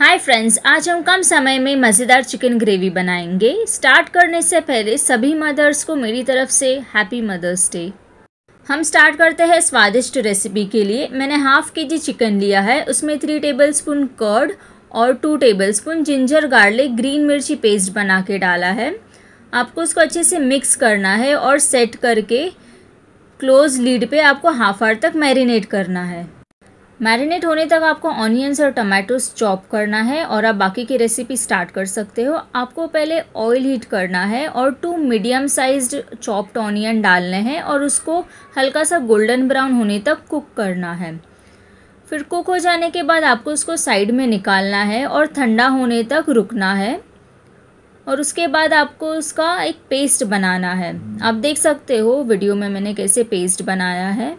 hi friends आज हम कम समय में मज़ेदार चिकन ग्रेवी बनाएंगे स्टार्ट करने से पहले सभी मदर्स को मेरी तरफ से हैप्पी मदर्स डे हम स्टार्ट करते हैं स्वादिष्ट रेसिपी के लिए मैंने हाफ़ के जी चिकन लिया है उसमें थ्री टेबलस्पून कर्ड और two tablespoon ginger garlic green मिर्ची पेस्ट बना के डाला है आपको उसको अच्छे से मिक्स करना है और सेट करके क्लोज लीड पे आपको हाफ आवर तक मैरिनेट करना है मैरिनेट होने तक आपको ऑनियंस और टमाटोस चॉप करना है और आप बाकी की रेसिपी स्टार्ट कर सकते हो आपको पहले ऑयल हीट करना है और two medium sized chopped onion डालने हैं और उसको हल्का सा गोल्डन ब्राउन होने तक कुक करना है फिर कुक हो जाने के बाद आपको उसको साइड में निकालना है और ठंडा होने तक रुकना है और उसके बाद आपको उसका एक पेस्ट बनाना है आप देख सकते हो वीडियो में मैंने कैसे पेस्ट बनाया है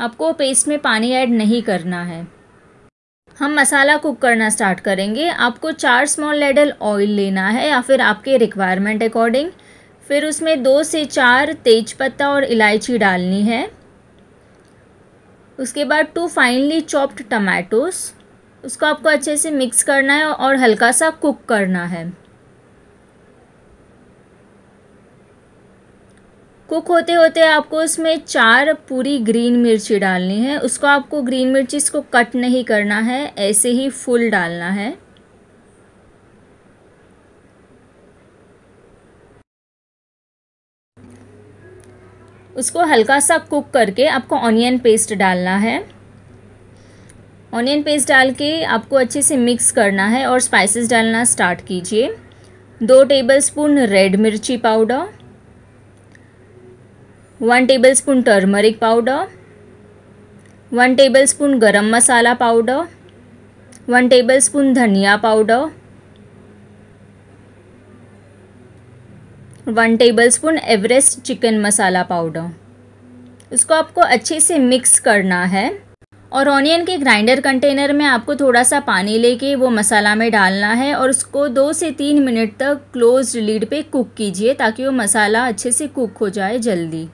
आपको पेस्ट में पानी ऐड नहीं करना है हम मसाला कुक करना स्टार्ट करेंगे आपको चार स्मॉल लेडल ऑयल लेना है या फिर आपके रिक्वायरमेंट अकॉर्डिंग फिर उसमें दो से चार तेज़पत्ता और इलायची डालनी है उसके बाद टू फाइनली चॉप्ड टमाटोस उसको आपको अच्छे से मिक्स करना है और हल्का सा कुक करना है कुक होते होते आपको उसमें चार पूरी ग्रीन मिर्ची डालनी है उसको आपको ग्रीन मिर्ची इसको कट नहीं करना है ऐसे ही फुल डालना है उसको हल्का सा कुक करके आपको ऑनियन पेस्ट डालना है ऑनियन पेस्ट डाल के आपको अच्छे से मिक्स करना है और स्पाइसेस डालना स्टार्ट कीजिए दो टेबलस्पून रेड मिर्ची powder one tablespoon turmeric powder one tablespoon garam masala powder one tablespoon धनिया powder one tablespoon Everest chicken masala powder उसको आपको अच्छे से मिक्स करना है और ऑनियन के ग्राइंडर कंटेनर में आपको थोड़ा सा पानी लेके वो मसाला में डालना है और उसको दो से तीन मिनट तक क्लोज लीड पे कुक कीजिए ताकि वो मसाला अच्छे से कुक हो जाए जल्दी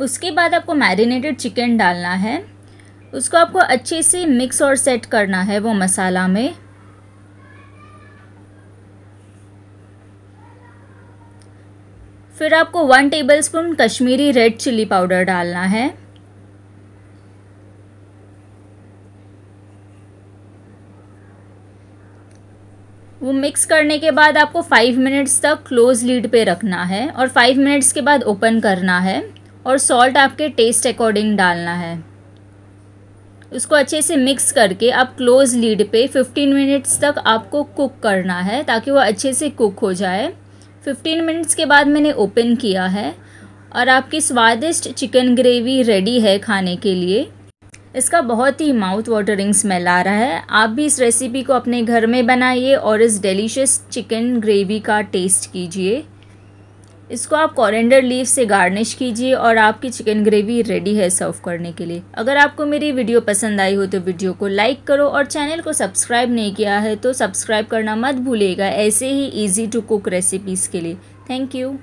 उसके बाद आपको मैरिनेटेड चिकन डालना है उसको आपको अच्छे से मिक्स और सेट करना है वो मसाला में फिर आपको one tablespoon Kashmiri red chilli powder डालना है वो मिक्स करने के बाद आपको फाइव मिनट्स तक क्लोज लीड पे रखना है और फाइव मिनट्स के बाद ओपन करना है और सॉल्ट आपके टेस्ट अकॉर्डिंग डालना है उसको अच्छे से मिक्स करके आप क्लोज लीड पे 15 मिनट्स तक आपको कुक करना है ताकि वो अच्छे से कुक हो जाए 15 मिनट्स के बाद मैंने ओपन किया है और आपकी स्वादिष्ट चिकन ग्रेवी रेडी है खाने के लिए इसका बहुत ही माउथ वाटरिंग स्मेल आ रहा है आप भी इस रेसिपी को अपने घर में बनाइए और इस डेलीशियस चिकन ग्रेवी का टेस्ट कीजिए इसको आप कॉरेंडर लीव से गार्निश कीजिए और आपकी चिकन ग्रेवी रेडी है सर्व करने के लिए अगर आपको मेरी वीडियो पसंद आई हो तो वीडियो को लाइक करो और चैनल को सब्सक्राइब नहीं किया है तो सब्सक्राइब करना मत भूलेगा ऐसे ही ईजी टू कुक रेसिपीज़ के लिए थैंक यू